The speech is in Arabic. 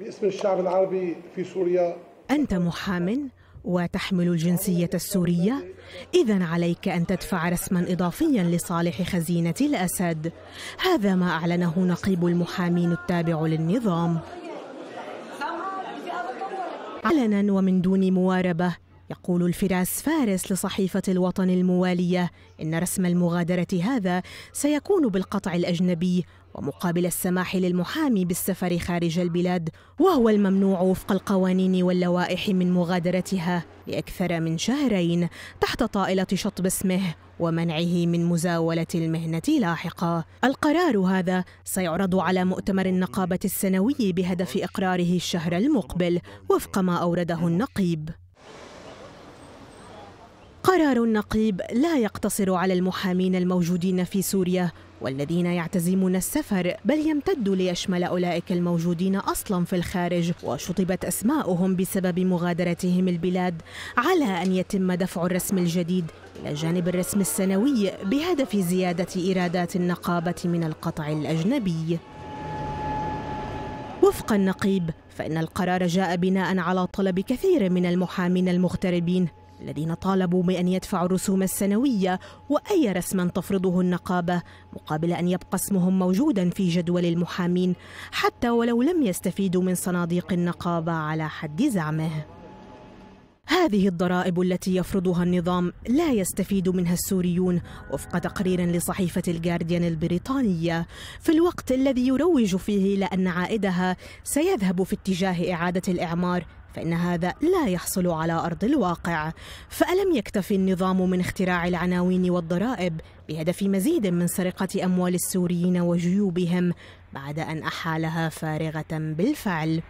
باسم الشعب العربي في سوريا أنت محام وتحمل الجنسية السورية إذا عليك أن تدفع رسما إضافيا لصالح خزينة الأسد هذا ما أعلنه نقيب المحامين التابع للنظام علنا ومن دون مواربة يقول الفراس فارس لصحيفة الوطن الموالية إن رسم المغادرة هذا سيكون بالقطع الأجنبي ومقابل السماح للمحامي بالسفر خارج البلاد وهو الممنوع وفق القوانين واللوائح من مغادرتها لأكثر من شهرين تحت طائلة شطب اسمه ومنعه من مزاولة المهنة لاحقا القرار هذا سيعرض على مؤتمر النقابة السنوي بهدف إقراره الشهر المقبل وفق ما أورده النقيب قرار النقيب لا يقتصر على المحامين الموجودين في سوريا والذين يعتزمون السفر بل يمتد ليشمل أولئك الموجودين أصلا في الخارج وشطبت أسماؤهم بسبب مغادرتهم البلاد على أن يتم دفع الرسم الجديد إلى جانب الرسم السنوي بهدف زيادة إيرادات النقابة من القطع الأجنبي وفق النقيب فإن القرار جاء بناء على طلب كثير من المحامين المغتربين الذين طالبوا بأن يدفعوا الرسوم السنوية وأي رسم تفرضه النقابة مقابل أن يبقى اسمهم موجودا في جدول المحامين حتى ولو لم يستفيدوا من صناديق النقابة على حد زعمه هذه الضرائب التي يفرضها النظام لا يستفيد منها السوريون وفق تقرير لصحيفة الجارديان البريطانية في الوقت الذي يروج فيه لأن عائدها سيذهب في اتجاه إعادة الإعمار فإن هذا لا يحصل على أرض الواقع فألم يكتفي النظام من اختراع العناوين والضرائب بهدف مزيد من سرقة أموال السوريين وجيوبهم بعد أن أحالها فارغة بالفعل